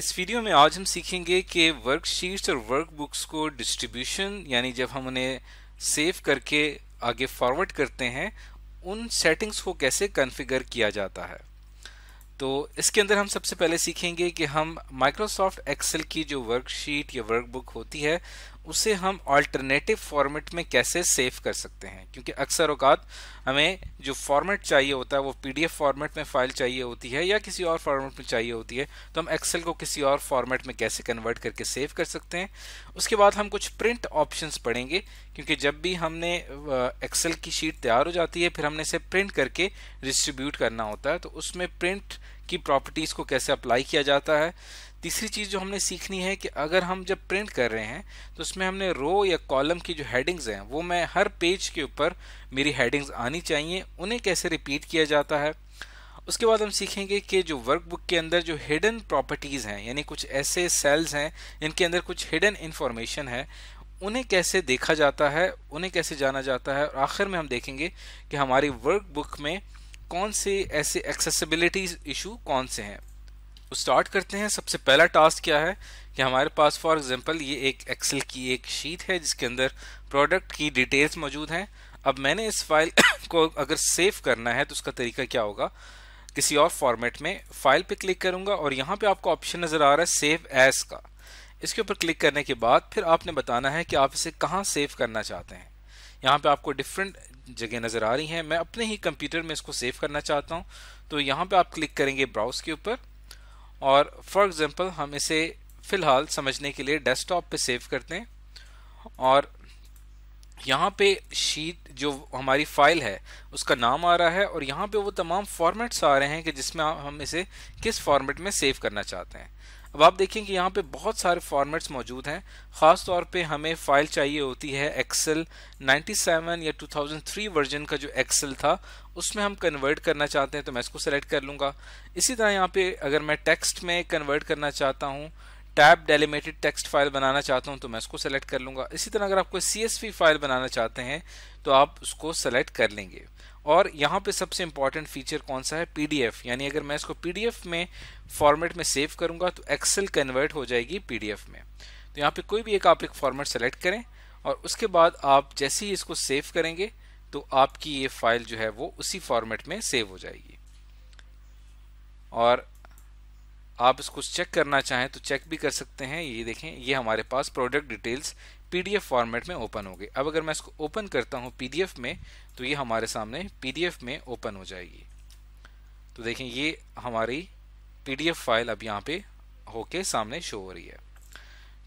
इस वीडियो में आज हम सीखेंगे कि वर्कशीट्स और वर्कबुक्स को डिस्ट्रीब्यूशन यानी जब हम उन्हें सेव करके आगे फॉरवर्ड करते हैं उन सेटिंग्स को कैसे कॉन्फ़िगर किया जाता है तो इसके अंदर हम सबसे पहले सीखेंगे कि हम माइक्रोसॉफ्ट एक्सेल की जो वर्कशीट या वर्कबुक होती है उसे हम अल्टरनेटिव फॉर्मेट में कैसे सेव कर सकते हैं क्योंकि अक्सर अवकात हमें जो फॉर्मेट चाहिए होता है वो पीडीएफ फॉर्मेट में फाइल चाहिए होती है या किसी और फॉर्मेट में चाहिए होती है तो हम एक्सेल को किसी और फॉर्मेट में कैसे कन्वर्ट करके सेव कर सकते हैं उसके बाद हम कुछ प्रिंट ऑप्शंस पढ़ेंगे क्योंकि जब भी हमने एक्सेल की शीट तैयार हो जाती है फिर हमने इसे प्रिंट करके डिस्ट्रीब्यूट करना होता है तो उसमें प्रिंट की प्रॉपर्टीज़ को कैसे अप्लाई किया जाता है तीसरी चीज़ जो हमने सीखनी है कि अगर हम जब प्रिंट कर रहे हैं तो उसमें हमने रो या कॉलम की जो हेडिंग्स हैं वो मैं हर पेज के ऊपर मेरी हेडिंग्स आनी चाहिए उन्हें कैसे रिपीट किया जाता है उसके बाद हम सीखेंगे कि जो वर्कबुक के अंदर जो हिडन प्रॉपर्टीज़ हैं यानी कुछ ऐसे सेल्स हैं जिनके अंदर कुछ हिडन इन्फॉर्मेशन है उन्हें कैसे देखा जाता है उन्हें कैसे जाना जाता है और आखिर में हम देखेंगे कि हमारी वर्कबुक में कौन से ऐसे एक्सेसिबिलिटी इशू कौन से हैं तो स्टार्ट करते हैं सबसे पहला टास्क क्या है कि हमारे पास फॉर एग्जांपल ये एक एक्सेल की एक शीट है जिसके अंदर प्रोडक्ट की डिटेल्स मौजूद हैं अब मैंने इस फाइल को अगर सेव करना है तो उसका तरीका क्या होगा किसी और फॉर्मेट में फाइल पे क्लिक करूंगा और यहाँ पे आपको ऑप्शन नज़र आ रहा है सेव एज का इसके ऊपर क्लिक करने के बाद फिर आपने बताना है कि आप इसे कहाँ सेव करना चाहते हैं यहाँ पे आपको डिफरेंट जगह नज़र आ रही हैं मैं अपने ही कंप्यूटर में इसको सेव करना चाहता हूँ तो यहाँ पे आप क्लिक करेंगे ब्राउज के ऊपर और फॉर एग्ज़ाम्पल हम इसे फ़िलहाल समझने के लिए डेस्कटॉप पे सेव करते हैं और यहाँ पे शीट जो हमारी फाइल है उसका नाम आ रहा है और यहाँ पे वो तमाम फॉर्मेट्स आ रहे हैं कि जिसमें हम इसे किस फॉर्मेट में सेव करना चाहते हैं अब आप देखें कि यहाँ पे बहुत सारे फॉर्मेट्स मौजूद हैं ख़ास तौर पे हमें फ़ाइल चाहिए होती है एक्सेल 97 या 2003 वर्जन का जो एक्सेल था उसमें हम कन्वर्ट करना चाहते हैं तो मैं इसको सेलेक्ट कर लूँगा इसी तरह यहाँ पे अगर मैं टेक्स्ट में कन्वर्ट करना चाहता हूँ टैब डेलीमेटेड टेक्स्ट फाइल बनाना चाहता हूँ तो मैं इसको सेलेक्ट कर लूँगा इसी तरह अगर आप कोई सी फाइल बनाना चाहते हैं तो आप उसको सेलेक्ट कर लेंगे और यहाँ पे सबसे इम्पॉर्टेंट फीचर कौन सा है पीडीएफ यानी अगर मैं इसको पीडीएफ में फॉर्मेट में सेव करूँगा तो एक्सेल कन्वर्ट हो जाएगी पीडीएफ में तो यहाँ पे कोई भी एक आप एक फॉर्मेट सेलेक्ट करें और उसके बाद आप जैसे ही इसको सेव करेंगे तो आपकी ये फाइल जो है वो उसी फॉर्मेट में सेव हो जाएगी और आप इसको चेक करना चाहें तो चेक भी कर सकते हैं ये देखें ये हमारे पास प्रोडक्ट डिटेल्स पीडीएफ फॉर्मेट में ओपन हो गई अब अगर मैं इसको ओपन करता हूँ पीडीएफ में तो ये हमारे सामने पीडीएफ में ओपन हो जाएगी तो देखें ये हमारी पीडीएफ फाइल अब यहाँ पे होके सामने शो हो रही है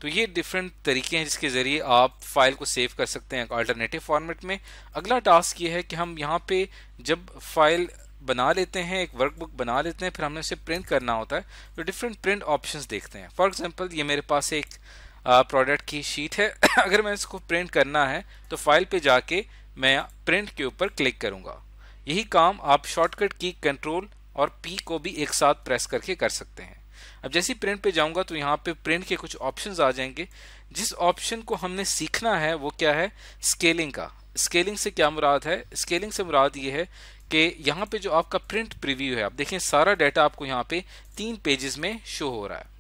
तो ये डिफरेंट तरीके हैं जिसके ज़रिए आप फाइल को सेव कर सकते हैं अल्टरनेटिव फॉर्मेट में अगला टास्क ये है कि हम यहाँ पे जब फाइल बना लेते हैं एक वर्कबुक बना लेते हैं फिर हमने उसे प्रिंट करना होता है तो डिफरेंट प्रिंट ऑप्शंस देखते हैं फॉर एग्जांपल ये मेरे पास एक प्रोडक्ट की शीट है अगर मैं इसको प्रिंट करना है तो फाइल पे जाके मैं प्रिंट के ऊपर क्लिक करूँगा यही काम आप शॉर्टकट की कंट्रोल और पी को भी एक साथ प्रेस करके कर सकते हैं अब जैसे प्रिंट पे जाऊँगा तो यहाँ पे प्रिंट के कुछ ऑप्शंस आ जाएंगे जिस ऑप्शन को हमने सीखना है वो क्या है स्केलिंग का स्केलिंग से क्या मुराद है स्केलिंग से मुराद ये है कि यहाँ पे जो आपका प्रिंट प्रीव्यू है आप देखें सारा डाटा आपको यहाँ पे तीन पेजेस में शो हो रहा है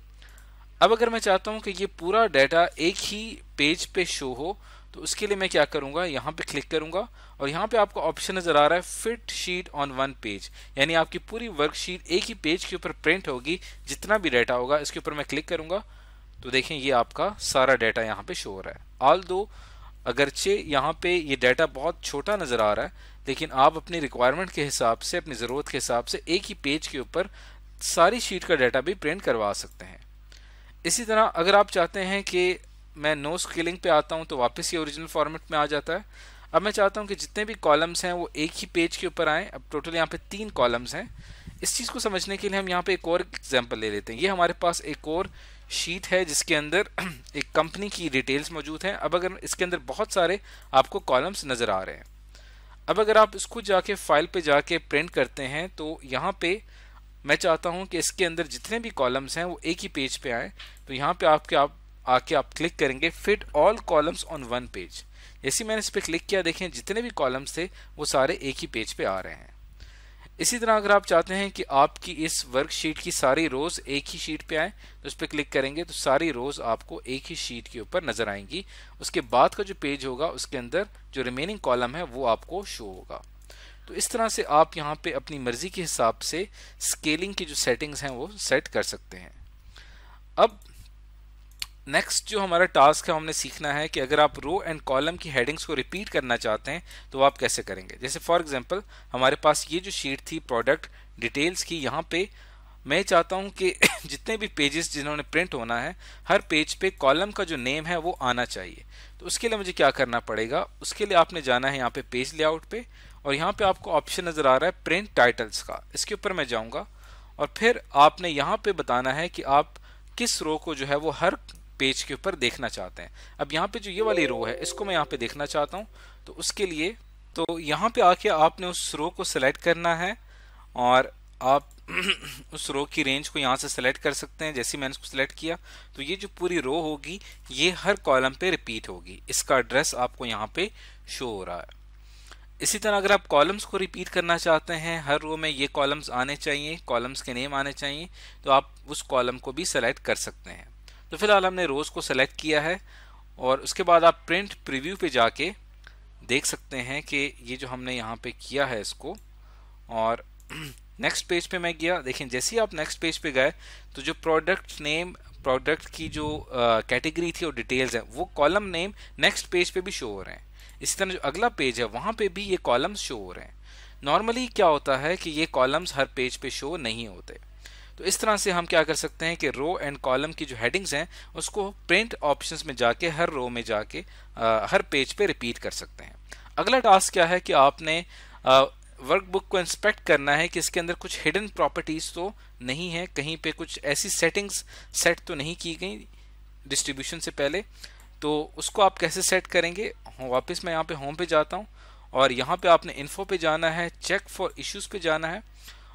अब अगर मैं चाहता हूँ कि ये पूरा डाटा एक ही पेज पे शो हो तो उसके लिए मैं क्या करूँगा यहाँ पे क्लिक करूँगा और यहाँ पे आपको ऑप्शन नज़र आ रहा है fit sheet on one page यानी आपकी पूरी वर्कशीट एक ही पेज के ऊपर प्रिंट होगी जितना भी डाटा होगा इसके ऊपर मैं क्लिक करूँगा तो देखें ये आपका सारा डाटा यहाँ पे शो हो रहा है ऑल दो अगरचे यहाँ पे ये डाटा बहुत छोटा नज़र आ रहा है लेकिन आप अपनी रिक्वायरमेंट के हिसाब से अपनी ज़रूरत के हिसाब से एक ही पेज के ऊपर सारी शीट का डाटा भी प्रिंट करवा सकते हैं इसी तरह अगर आप चाहते हैं कि मैं नो स्केलिंग पे आता हूँ तो वापस ये ओरिजिनल फॉर्मेट में आ जाता है अब मैं चाहता हूँ कि जितने भी कॉलम्स हैं वो एक ही पेज के ऊपर आएँ अब टोटल यहाँ पे तीन कॉलम्स हैं इस चीज़ को समझने के लिए हम यहाँ पे एक और एग्जांपल ले लेते हैं ये हमारे पास एक और शीट है जिसके अंदर एक कंपनी की डिटेल्स मौजूद हैं अब अगर इसके अंदर बहुत सारे आपको कॉलम्स नज़र आ रहे हैं अब अगर आप इसको जाके फाइल पे जाके प्रिंट करते हैं तो यहाँ पे मैं चाहता हूँ कि इसके अंदर जितने भी कॉलम्स हैं वो एक ही पेज पे आए तो यहाँ पे आपके आप आके आप क्लिक करेंगे fit all columns on one page जैसे मैंने इस पर क्लिक किया देखें जितने भी कॉलम्स थे वो सारे एक ही पेज पे आ रहे हैं इसी तरह अगर आप चाहते हैं कि आपकी इस वर्कशीट की सारी रोज़ एक ही शीट पे आए तो उस पर क्लिक करेंगे तो सारी रोज़ आपको एक ही शीट के ऊपर नज़र आएंगी उसके बाद का जो पेज होगा उसके अंदर जो रिमेनिंग कॉलम है वो आपको शो होगा तो इस तरह से आप यहाँ पे अपनी मर्ज़ी के हिसाब से स्केलिंग की जो सेटिंग्स हैं वो सेट कर सकते हैं अब नेक्स्ट जो हमारा टास्क है हमने सीखना है कि अगर आप रो एंड कॉलम की हेडिंग्स को रिपीट करना चाहते हैं तो आप कैसे करेंगे जैसे फॉर एग्जाम्पल हमारे पास ये जो शीट थी प्रोडक्ट डिटेल्स की यहाँ पे मैं चाहता हूँ कि जितने भी पेजेस जिन्होंने प्रिंट होना है हर पेज पे कॉलम का जो नेम है वो आना चाहिए तो उसके लिए मुझे क्या करना पड़ेगा उसके लिए आपने जाना है यहाँ पे पेज लेआउट पे और यहाँ पे आपको ऑप्शन नज़र आ रहा है प्रिंट टाइटल्स का इसके ऊपर मैं जाऊँगा और फिर आपने यहाँ पे बताना है कि आप किस रो को जो है वो हर पेज के ऊपर देखना चाहते हैं अब यहाँ पे जो ये वाली रो है इसको मैं यहाँ पे देखना चाहता हूँ तो उसके लिए तो यहाँ पे आके आपने उस रो को सिलेक्ट करना है और आप उस रो की रेंज को यहाँ से सिलेक्ट कर सकते हैं जैसे मैंने उसको सिलेक्ट किया तो ये जो पूरी रो होगी ये हर कॉलम पे रिपीट होगी इसका एड्रेस आपको यहाँ पे शो हो रहा है इसी तरह अगर आप कॉलम्स को रिपीट करना चाहते हैं हर रो में ये कॉलम्स आने चाहिए कॉलम्स के नेम आने चाहिए तो आप उस कॉलम को भी सेलेक्ट कर सकते हैं तो फिलहाल हमने रोज़ को सेलेक्ट किया है और उसके बाद आप प्रिंट प्रीव्यू पे जाके देख सकते हैं कि ये जो हमने यहाँ पे किया है इसको और नेक्स्ट पेज पे मैं गया देखें जैसे ही आप नेक्स्ट पेज पे गए तो जो प्रोडक्ट नेम प्रोडक्ट की जो कैटेगरी थी और डिटेल्स हैं वो कॉलम नेम नेक्स्ट पेज पे भी शो हो रहे हैं इसी तरह जो अगला पेज है वहां पे भी ये कॉलम्स शो हो रहे हैं नॉर्मली क्या होता है कि ये कॉलम्स हर पेज पे शो नहीं होते तो इस तरह से हम क्या कर सकते हैं कि रो एंड कॉलम की जो हेडिंग्स हैं उसको प्रिंट ऑप्शंस में जाके हर रो में जाके आ, हर पेज पे रिपीट कर सकते हैं अगला टास्क क्या है कि आपने आ, वर्कबुक को इंस्पेक्ट करना है कि इसके अंदर कुछ हिडन प्रॉपर्टीज़ तो नहीं है कहीं पे कुछ ऐसी सेटिंग्स सेट तो नहीं की गई डिस्ट्रीब्यूशन से पहले तो उसको आप कैसे सेट करेंगे वापस मैं यहाँ पे होम पे जाता हूँ और यहाँ पे आपने इन्फो पे जाना है चेक फॉर इश्यूज पे जाना है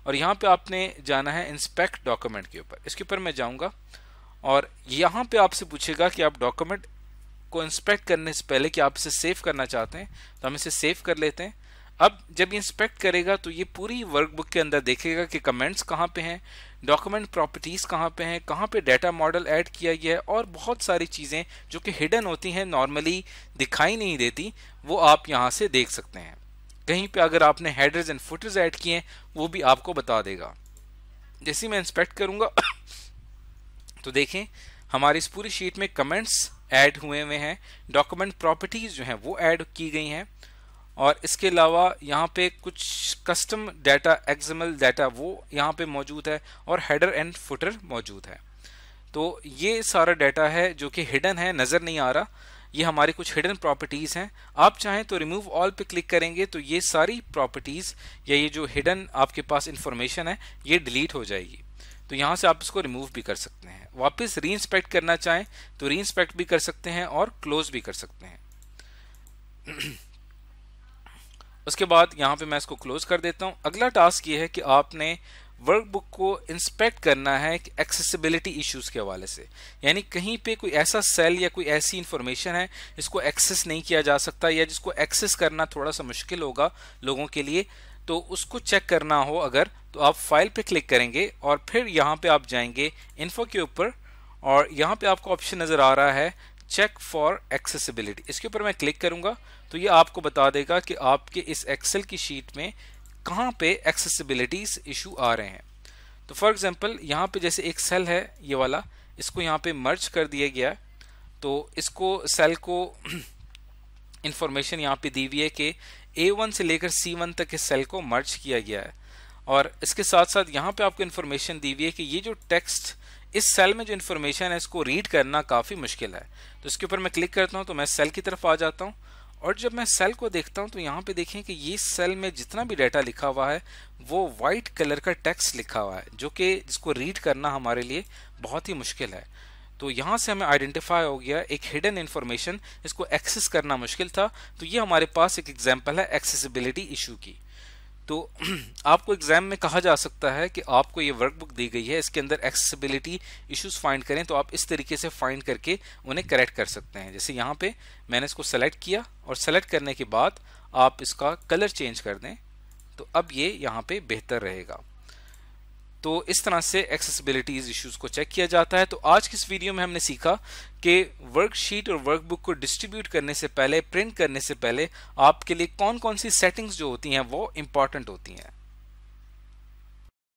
और यहाँ पे आपने जाना है इंस्पेक्ट डॉक्यूमेंट के ऊपर इसके ऊपर मैं जाऊँगा और यहाँ पे आपसे पूछेगा कि आप डॉक्यूमेंट को इंस्पेक्ट करने से पहले कि आप इसे सेव करना चाहते हैं तो हम इसे सेव कर लेते हैं अब जब इंस्पेक्ट करेगा तो ये पूरी वर्कबुक के अंदर देखेगा कि कमेंट्स कहाँ पे हैं डॉक्यूमेंट प्रॉपर्टीज़ कहाँ पे हैं कहाँ पे डाटा मॉडल ऐड किया गया है और बहुत सारी चीज़ें जो कि हिडन होती हैं नॉर्मली दिखाई नहीं देती वो आप यहाँ से देख सकते हैं कहीं पे अगर आपने हेडर्स एंड फुटर्स ऐड किए हैं वो भी आपको बता देगा जैसे मैं इंस्पेक्ट करूँगा तो देखें हमारी इस पूरी शीट में कमेंट्स ऐड हुए हुए हैं डॉक्यूमेंट प्रॉपर्टीज़ जो हैं वो ऐड की गई हैं और इसके अलावा यहाँ पे कुछ कस्टम डाटा एक्जमल डाटा वो यहाँ पे मौजूद है और हेडर एंड फुटर मौजूद है तो ये सारा डाटा है जो कि हिडन है नज़र नहीं आ रहा ये हमारी कुछ हिडन प्रॉपर्टीज़ हैं आप चाहें तो रिमूव ऑल पे क्लिक करेंगे तो ये सारी प्रॉपर्टीज़ या ये जो हिडन आपके पास इन्फॉर्मेशन है ये डिलीट हो जाएगी तो यहाँ से आप इसको रिमूव भी कर सकते हैं वापस री इंस्पेक्ट करना चाहें तो री इंस्पेक्ट भी कर सकते हैं और क्लोज भी कर सकते हैं उसके बाद यहाँ पे मैं इसको क्लोज कर देता हूँ अगला टास्क ये है कि आपने वर्कबुक को इंस्पेक्ट करना है कि एक्सेसिबिलिटी इश्यूज के हवाले से यानी कहीं पे कोई ऐसा सेल या कोई ऐसी इन्फॉर्मेशन है जिसको एक्सेस नहीं किया जा सकता या जिसको एक्सेस करना थोड़ा सा मुश्किल होगा लोगों के लिए तो उसको चेक करना हो अगर तो आप फाइल पे क्लिक करेंगे और फिर यहाँ पे आप जाएंगे इन्फो के ऊपर और यहाँ पे आपको ऑप्शन नज़र आ रहा है चेक फॉर एक्सेसिबिलिटी इसके ऊपर मैं क्लिक करूँगा तो ये आपको बता देगा कि आपके इस एक्सेल की शीट में कहाँ पे एक्सेसिबिलिटीज इशू आ रहे हैं तो फॉर एग्जांपल यहाँ पे जैसे एक सेल है ये वाला इसको यहाँ पे मर्ज कर दिया गया तो इसको सेल को इन्फॉर्मेशन यहाँ पे दी हुई है कि ए वन से लेकर सी वन तक इस सेल को मर्ज किया गया है और इसके साथ साथ यहाँ पे आपको इन्फॉर्मेशन दी हुई है कि ये जो टेक्स्ट इस सेल में जो इन्फॉर्मेशन है इसको रीड करना काफ़ी मुश्किल है तो इसके ऊपर मैं क्लिक करता हूँ तो मैं सेल की तरफ आ जाता हूँ और जब मैं सेल को देखता हूँ तो यहाँ पे देखें कि ये सेल में जितना भी डाटा लिखा हुआ है वो वाइट कलर का टेक्स्ट लिखा हुआ है जो कि जिसको रीड करना हमारे लिए बहुत ही मुश्किल है तो यहाँ से हमें आइडेंटिफाई हो गया एक हिडन इन्फॉर्मेशन इसको एक्सेस करना मुश्किल था तो ये हमारे पास एक एग्जाम्पल है एक्सेसिबिलिटी इशू की तो आपको एग्जाम में कहा जा सकता है कि आपको ये वर्कबुक दी गई है इसके अंदर एक्सेसिबिलिटी इश्यूज फाइंड करें तो आप इस तरीके से फाइंड करके उन्हें करेक्ट कर सकते हैं जैसे यहाँ पे मैंने इसको सेलेक्ट किया और सेलेक्ट करने के बाद आप इसका कलर चेंज कर दें तो अब ये यहाँ पे बेहतर रहेगा तो इस तरह से एक्सेसिबिलिटीज इश्यूज को चेक किया जाता है तो आज किस वीडियो में हमने सीखा कि वर्कशीट और वर्कबुक को डिस्ट्रीब्यूट करने से पहले प्रिंट करने से पहले आपके लिए कौन कौन सी सेटिंग्स जो होती हैं वो इंपॉर्टेंट होती हैं